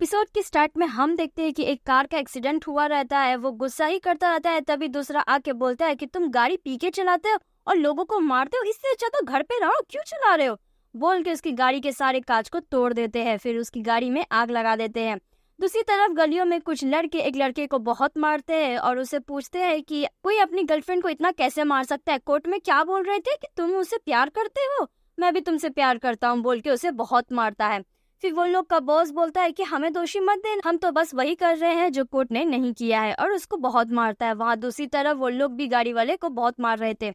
episode के start में हम देखते हैं कि एक कार का एक्सीडेंट हुआ रहता है वो गुस्सा ही करता रहता है तभी दूसरा आके बोलता है कि तुम गाड़ी पी के चलाते हो और लोगों को मारते हो इससे अच्छा तो घर पे रहो क्यों चला रहे हो बोल के उसकी गाड़ी के सारे कांच को तोड़ देते हैं फिर उसकी गाड़ी में आग लगा देते हैं दूसरी तरफ गलियों में कुछ लड़के एक लड़के को बहुत मारते हैं और उसे पूछते हैं कि कोई अपनी गर्लफ्रेंड को इतना कैसे मार सकता है कोर्ट में क्या बोल रहे थे कि तुम उसे प्यार करते हो मैं भी तुमसे प्यार करता हूँ बोल के उसे बहुत मारता है फिर वो लोग का बॉस बोलता है कि हमें दोषी मत दे हम तो बस वही कर रहे हैं जो कोर्ट ने नहीं किया है और उसको बहुत मारता है वहाँ दूसरी तरफ वो लोग भी गाड़ी वाले को बहुत मार रहे थे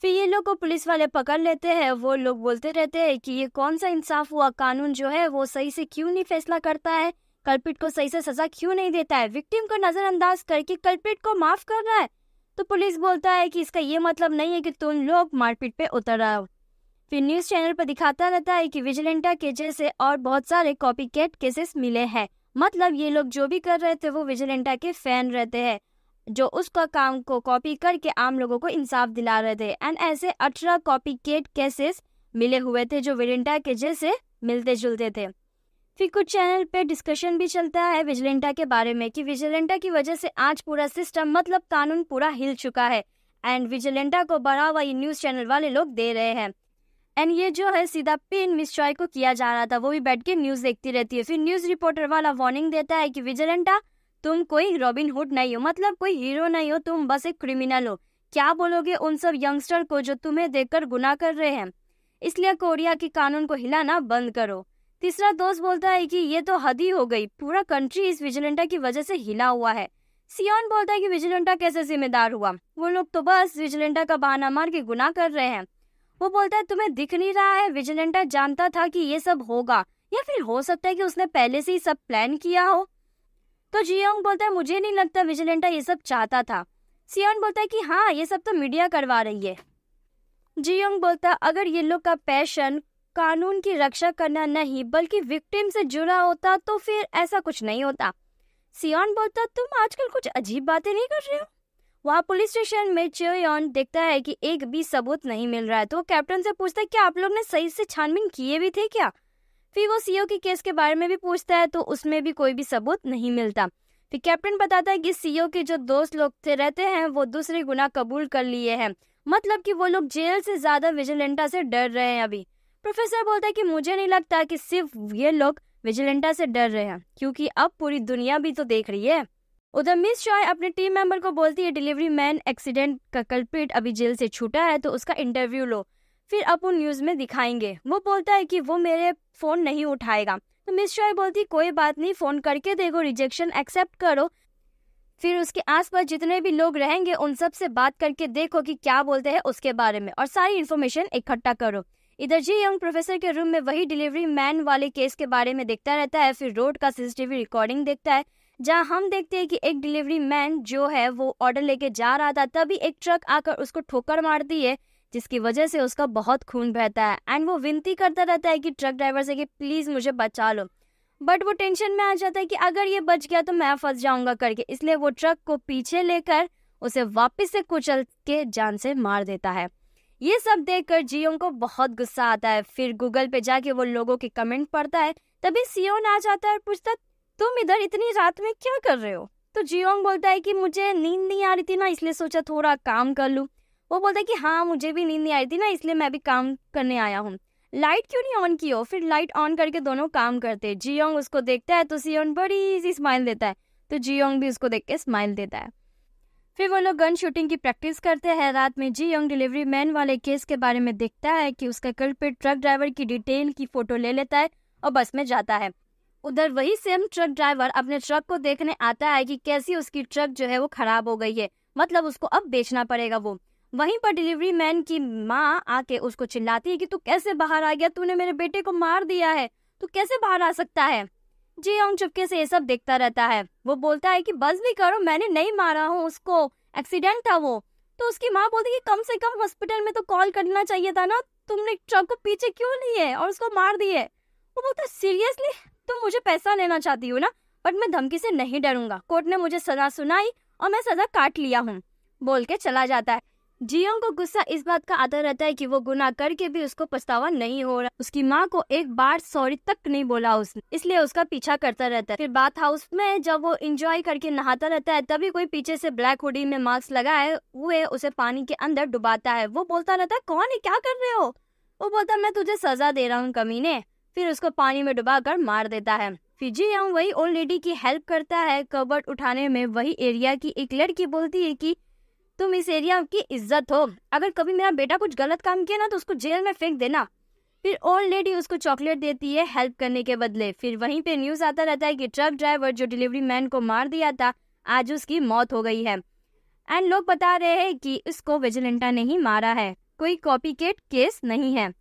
फिर ये लोग को पुलिस वाले पकड़ लेते हैं वो लोग बोलते रहते हैं कि ये कौन सा इंसाफ हुआ कानून जो है वो सही से क्यों नहीं फैसला करता है कल्पिट को सही से सजा क्यों नहीं देता है विक्टिम को नजरअंदाज करके कल्पिट को माफ कर रहा है तो पुलिस बोलता है कि इसका ये मतलब नहीं है कि तुम लोग मारपीट पे उतर रहे हो फिर न्यूज चैनल पर दिखाता रहता है कि विजिलेंटा के जैसे और बहुत सारे कॉपी कैट केसेस मिले हैं मतलब ये लोग जो भी कर रहे थे वो विजिलेंटा के फैन रहते हैं जो उसका काम को कॉपी करके आम लोगों को इंसाफ दिला रहे थे एंड ऐसे अठारह कॉपी केट केसेस मिले हुए थे जो विजिलेंटा के जैसे मिलते जुलते थे फिर कुछ चैनल पे डिस्कशन भी चलता है विजिलेंटा के बारे में कि विजिलेंटा की वजह से आज पूरा सिस्टम मतलब कानून पूरा हिल चुका है एंड विजिलेंटा को बढ़ावा ये न्यूज़ चैनल वाले लोग दे रहे हैं एंड ये जो है सीधा पिन मिस चॉय को किया जा रहा था वो भी बैठ के न्यूज देखती रहती है फिर न्यूज रिपोर्टर वाला वार्निंग देता है कि विजयंटा तुम कोई रॉबिन हुड नहीं हो मतलब कोई हीरो नहीं हो तुम बस एक क्रिमिनल हो क्या बोलोगे उन सब यंगस्टर को जो तुम्हें देखकर गुनाह कर रहे हैं इसलिए कोरिया के कानून को हिलाना बंद करो तीसरा दोस्त बोलता है कि ये तो हद ही हो गई पूरा कंट्री इस विजिलेंटा की वजह से हिला हुआ है सियोन बोलता है कि विजिलेंटा कैसे जिम्मेदार हुआ वो लोग तो बस विजिलेंटा का बहाना मार के गुनाह कर रहे हैं वो बोलता है तुम्हें दिख नहीं रहा है विजिलेंटा जानता था कि ये सब होगा या फिर हो सकता है कि उसने पहले से ही सब प्लान किया हो तो जियोंग बोलता है मुझे नहीं लगता विजिलेंटा ये सब चाहता था सियोन बोलता है कि हाँ ये सब तो मीडिया करवा रही है जियोंग बोलता है अगर ये लोग का पैशन कानून की रक्षा करना नहीं बल्कि विक्टिम से जुड़ा होता तो फिर ऐसा कुछ नहीं होता सियोन बोलता तुम आजकल कुछ अजीब बातें नहीं कर रहे हो वहाँ पुलिस स्टेशन में चेयन देखता है कि एक भी सबूत नहीं मिल रहा है तो कैप्टन से पूछता है कि आप लोग ने सही से छानबीन किए भी थे क्या फिर वो सीओ के केस के बारे में भी पूछता है तो उसमें भी कोई भी सबूत नहीं मिलता फिर कैप्टन बताता है कि सीओ के जो दोस्त लोग थे रहते हैं वो दूसरे गुना कबूल कर लिए हैं मतलब कि वो लोग जेल से ज्यादा विजिलेंटा से डर रहे हैं अभी प्रोफेसर बोलता है कि मुझे नहीं लगता कि सिर्फ ये लोग विजिलेंटा से डर रहे हैं क्योंकि अब पूरी दुनिया भी तो देख रही है उधर मिस शॉय अपने टीम मेंबर को बोलती है डिलीवरी मैन एक्सीडेंट का कल्पिट अभी जेल से छूटा है तो उसका इंटरव्यू लो फिर अपन न्यूज़ में दिखाएंगे वो बोलता है कि वो मेरे फ़ोन नहीं उठाएगा तो मिस शॉय बोलती कोई बात नहीं फ़ोन करके देखो रिजेक्शन एक्सेप्ट करो फिर उसके आसपास जितने भी लोग रहेंगे उन सब से बात करके देखो कि क्या बोलते हैं उसके बारे में और सारी इन्फॉर्मेशन इकट्ठा करो इधर जी यंग प्रोफेसर के रूम में वही डिलीवरी मैन वाले केस के बारे में देखता रहता है फिर रोड का सीसीटीवी रिकॉर्डिंग देखता है जहां हम देखते हैं कि एक डिलीवरी मैन जो है वो ऑर्डर लेके जा रहा था तभी एक ट्रक आकर उसको ठोकर मारती है जिसकी वजह से उसका बहुत खून बहता है एंड वो विनती करता रहता है कि ट्रक ड्राइवर से कि प्लीज़ मुझे बचा लो बट वो टेंशन में आ जाता है कि अगर ये बच गया तो मैं फंस जाऊंगा करके इसलिए वो ट्रक को पीछे लेकर उसे वापस से कुचल के जान से मार देता है ये सब कर जियोंग को बहुत गुस्सा आता है फिर गूगल पे जाके वो लोगों के कमेंट पढ़ता है तभी सियोन आ जाता है और पूछता तुम इधर इतनी रात में क्या कर रहे हो तो जियोंग बोलता है कि मुझे नींद नहीं आ रही थी ना इसलिए सोचा थोड़ा काम कर लूँ वो बोलता है कि हाँ मुझे भी नींद नहीं आ रही थी ना इसलिए मैं भी काम करने आया हूँ लाइट क्यों नहीं ऑन की हो फिर लाइट ऑन करके दोनों काम करते हैं जियोंग उसको देखता है तो सियोन बड़ी सी स्माइल देता है तो जियोंग भी उसको देख के स्माइल देता है फिर वो लोग गन शूटिंग की प्रैक्टिस करते हैं रात में जी यंग डिलीवरी मैन वाले केस के बारे में देखता है कि उसका कल पे ट्रक ड्राइवर की डिटेल की फोटो ले लेता है और बस में जाता है उधर वही सेम ट्रक ड्राइवर अपने ट्रक को देखने आता है कि कैसी उसकी ट्रक जो है वो खराब हो गई है मतलब उसको अब बेचना पड़ेगा वो वहीं पर डिलीवरी मैन की माँ आके उसको चिल्लाती है कि तू कैसे बाहर आ गया तूने मेरे बेटे को मार दिया है तू कैसे बाहर आ सकता है जी ओंग चुपके से ये सब देखता रहता है वो बोलता है कि बस भी करो मैंने नहीं मारा हूँ उसको एक्सीडेंट था वो तो उसकी माँ बोलती है कम से कम हॉस्पिटल में तो कॉल करना चाहिए था ना तुमने ट्रक को पीछे क्यों लिए और उसको मार दिए वो बोलता सीरियसली तुम मुझे पैसा लेना चाहती हो ना बट मैं धमकी से नहीं डरूंगा कोर्ट ने मुझे सजा सुनाई और मैं सजा काट लिया हूँ बोल के चला जाता है जियोंग को गुस्सा इस बात का आता रहता है कि वो गुनाह करके भी उसको पछतावा नहीं हो रहा उसकी माँ को एक बार सॉरी तक नहीं बोला उसने इसलिए उसका पीछा करता रहता है फिर बात हाउस में जब वो इंजॉय करके नहाता रहता है तभी कोई पीछे से ब्लैक हुडी में मास्क लगाए हुए उसे पानी के अंदर डुबाता है वो बोलता रहता है कौन है क्या कर रहे हो वो बोलता मैं तुझे सजा दे रहा हूँ ने फिर उसको पानी में डुबा कर मार देता है फिर जी यंग हाँ, वही ओल्ड लेडी की हेल्प करता है कबर्ड उठाने में वही एरिया की एक लड़की बोलती है कि तुम इस एरिया की इज्जत हो अगर कभी मेरा बेटा कुछ गलत काम किया ना तो उसको जेल में फेंक देना फिर ओल्ड लेडी उसको चॉकलेट देती है हेल्प करने के बदले फिर वहीं पे न्यूज आता रहता है कि ट्रक ड्राइवर जो डिलीवरी मैन को मार दिया था आज उसकी मौत हो गई है एंड लोग बता रहे हैं कि इसको विजिलेंटा ने ही मारा है कोई कॉपी केस नहीं है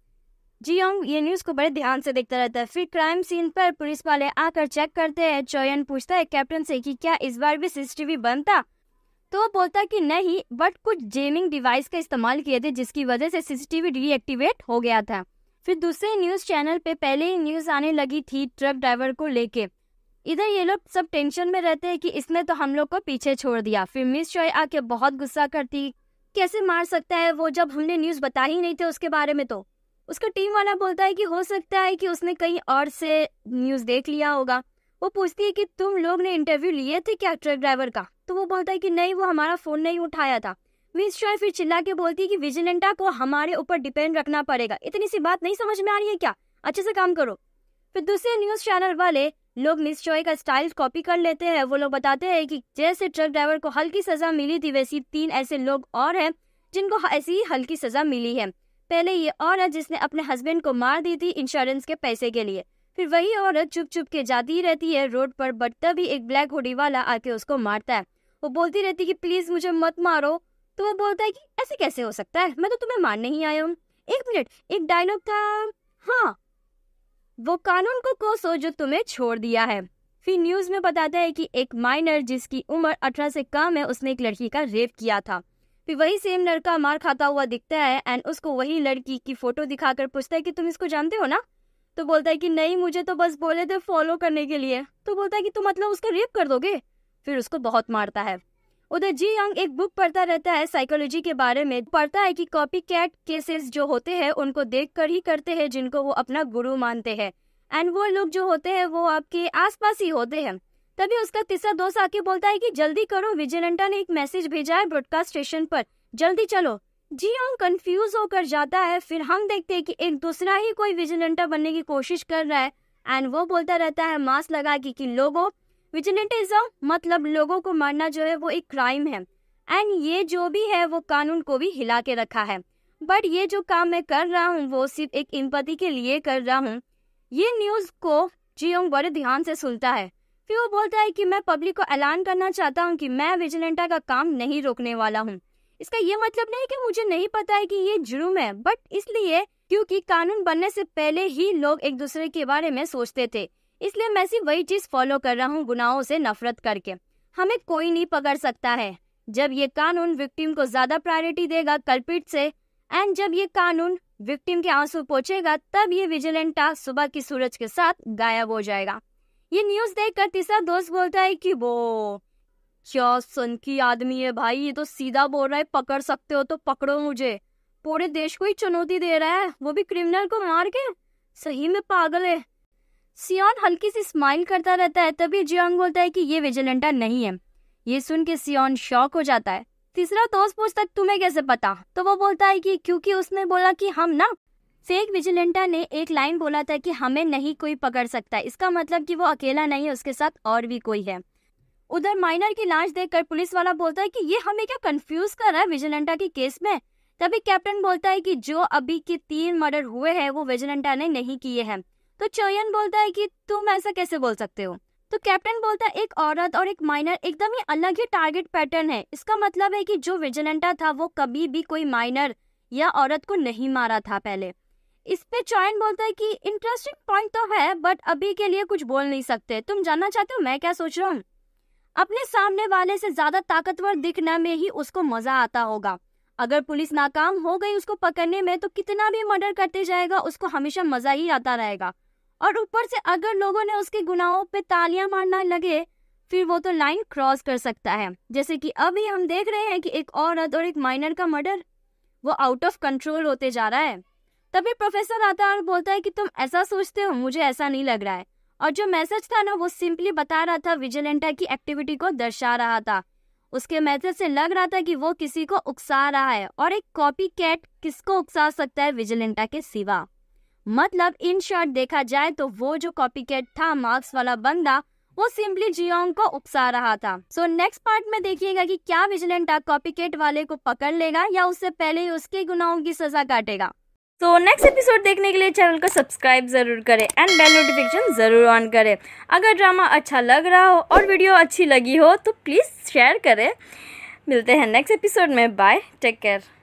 जी योंग ये न्यूज को बड़े ध्यान से देखता रहता है फिर क्राइम सीन पर पुलिस वाले आकर चेक करते हैं चोयन पूछता है कैप्टन से कि क्या इस बार भी सीसीटीवी बंद था तो बोलता कि नहीं बट कुछ जेमिंग डिवाइस का इस्तेमाल किए थे जिसकी वजह से सीसीटीवी रीएक्टिवेट हो गया था फिर दूसरे न्यूज चैनल पे पहले ही न्यूज आने लगी थी ट्रक ड्राइवर को लेके इधर ये लोग सब टेंशन में रहते हैं कि इसने तो हम लोग को पीछे छोड़ दिया फिर मिस चोय आके बहुत गुस्सा करती कैसे मार सकता है वो जब हमने न्यूज बता ही नहीं थे उसके बारे में तो उसका टीम वाला बोलता है कि हो सकता है कि उसने कहीं और से न्यूज़ देख लिया होगा वो पूछती है कि तुम लोग ने इंटरव्यू लिए थे क्या ट्रक ड्राइवर का तो वो बोलता है कि नहीं वो हमारा फ़ोन नहीं उठाया था मिस शॉय फिर चिल्ला के बोलती है कि विजिलेंटा को हमारे ऊपर डिपेंड रखना पड़ेगा इतनी सी बात नहीं समझ में आ रही है क्या अच्छे से काम करो फिर दूसरे न्यूज़ चैनल वाले लोग मिस चॉय का स्टाइल कॉपी कर लेते हैं वो लोग बताते हैं कि जैसे ट्रक ड्राइवर को हल्की सज़ा मिली थी वैसी तीन ऐसे लोग और हैं जिनको ऐसी ही हल्की सज़ा मिली है पहले ये औरत जिसने अपने हस्बैंड को मार दी थी इंश्योरेंस के पैसे के लिए फिर वही औरत चुप चुप के जाती रहती है रोड पर बट तभी एक ब्लैक होडी वाला आके उसको मारता है वो बोलती रहती की प्लीज मुझे मत मारो तो वो बोलता है की ऐसे कैसे हो सकता है मैं तो तुम्हें मारने ही आया हूँ एक मिनट एक डायलॉग था हाँ वो कानून को कोसो जो तुम्हें छोड़ दिया है फिर न्यूज में बताता है कि एक माइनर जिसकी उम्र अठारह से कम है उसने एक लड़की का रेप किया था फिर वही सेम लड़का मार खाता हुआ दिखता है एंड उसको वही लड़की की फोटो दिखाकर पूछता है कि तुम इसको जानते हो ना तो बोलता है कि नहीं मुझे तो बस बोले थे फॉलो करने के लिए तो बोलता है कि तुम मतलब उसका रेप कर दोगे फिर उसको बहुत मारता है उधर जी यंग एक बुक पढ़ता रहता है साइकोलॉजी के बारे में पढ़ता है कि कॉपी कैट केसेस जो होते हैं उनको देख कर ही करते हैं जिनको वो अपना गुरु मानते हैं एंड वो लोग जो होते हैं वो आपके आसपास ही होते हैं तभी उसका तीसरा दोस्त आके बोलता है कि जल्दी करो विजिलेंटा ने एक मैसेज भेजा है ब्रॉडकास्ट स्टेशन पर जल्दी चलो जी हम हाँ, कंफ्यूज होकर जाता है फिर हम देखते हैं कि एक दूसरा ही कोई विजिलेंटा बनने की कोशिश कर रहा है एंड वो बोलता रहता है मास्क लगा के कि लोगों विजिलेंटिज्म मतलब लोगों को मारना जो है वो एक क्राइम है एंड ये जो भी है वो कानून को भी हिला के रखा है बट ये जो काम मैं कर रहा हूँ वो सिर्फ एक इम्पति के लिए कर रहा हूँ ये न्यूज़ को जियोंग हाँ, बड़े ध्यान से सुनता है फिर बोलता है कि मैं पब्लिक को ऐलान करना चाहता हूँ कि मैं विजिलेंटा का काम नहीं रोकने वाला हूँ इसका ये मतलब नहीं कि मुझे नहीं पता है कि ये जुर्म है बट इसलिए क्योंकि कानून बनने से पहले ही लोग एक दूसरे के बारे में सोचते थे इसलिए मैं सिर्फ वही चीज फॉलो कर रहा हूँ गुनाहों से नफरत करके हमें कोई नहीं पकड़ सकता है जब ये कानून विक्टिम को ज्यादा प्रायोरिटी देगा कल्पिट से एंड जब ये कानून विक्टिम के आंसू पहुंचेगा तब ये विजिलेंटा सुबह की सूरज के साथ गायब हो जाएगा ये न्यूज देखकर तीसरा दोस्त बोलता है कि वो क्या सन की आदमी है भाई ये तो सीधा बोल रहा है पकड़ सकते हो तो पकड़ो मुझे पूरे देश को ही चुनौती दे रहा है वो भी क्रिमिनल को मार के सही में पागल है सियोन हल्की सी स्माइल करता रहता है तभी जियांग बोलता है कि ये विजिलेंटा नहीं है ये सुन के सियोन शॉक हो जाता है तीसरा दोस्त पूछता तुम्हें कैसे पता तो वो बोलता है कि क्योंकि उसने बोला कि हम ना फेक विजिलेंटा ने एक लाइन बोला था कि हमें नहीं कोई पकड़ सकता इसका मतलब कि वो अकेला नहीं है उसके साथ और भी कोई है उधर माइनर की लाश देखकर पुलिस वाला बोलता है कि ये हमें क्या कंफ्यूज कर रहा है विजिलेंटा के केस में तभी कैप्टन बोलता है कि जो अभी के तीन मर्डर हुए हैं वो विजिलेंटा ने नहीं किए हैं तो चयन बोलता है कि तुम ऐसा कैसे बोल सकते हो तो कैप्टन बोलता है एक औरत और एक माइनर एकदम ही अलग ही टारगेट पैटर्न है इसका मतलब है कि जो विजिलेंटा था वो कभी भी कोई माइनर या औरत को नहीं मारा था पहले इस पे चॉइन बोलता है कि इंटरेस्टिंग पॉइंट तो है बट अभी के लिए कुछ बोल नहीं सकते तुम जानना चाहते हो मैं क्या सोच रहा हूँ अपने सामने वाले से ज्यादा ताकतवर दिखने में ही उसको मजा आता होगा अगर पुलिस नाकाम हो गई उसको पकड़ने में तो कितना भी मर्डर करते जाएगा उसको हमेशा मजा ही आता रहेगा और ऊपर से अगर लोगों ने उसके गुनाहों पे तालियां मारना लगे फिर वो तो लाइन क्रॉस कर सकता है जैसे कि अभी हम देख रहे हैं कि एक औरत और एक माइनर का मर्डर वो आउट ऑफ कंट्रोल होते जा रहा है तभी प्रोफेसर आता है और बोलता है कि तुम ऐसा सोचते हो मुझे ऐसा नहीं लग रहा है और जो मैसेज था ना वो सिंपली बता रहा था विजिलेंटा की एक्टिविटी को दर्शा रहा था उसके मैसेज से लग रहा था कि वो किसी को उकसा रहा है और एक कॉपी कैट किसको उकसा सकता है विजिलेंटा के सिवा मतलब इन शॉर्ट देखा जाए तो वो जो कॉपी कैट था मार्क्स वाला बंदा वो सिंपली जियोंग को उकसा रहा था सो नेक्स्ट पार्ट में देखिएगा कि क्या विजिलेंटा कॉपी कैट वाले को पकड़ लेगा या उससे पहले ही उसके गुनाहों की सजा काटेगा तो नेक्स्ट एपिसोड देखने के लिए चैनल को सब्सक्राइब ज़रूर करें एंड बेल नोटिफिकेशन ज़रूर ऑन करें अगर ड्रामा अच्छा लग रहा हो और वीडियो अच्छी लगी हो तो प्लीज़ शेयर करें मिलते हैं नेक्स्ट एपिसोड में बाय टेक केयर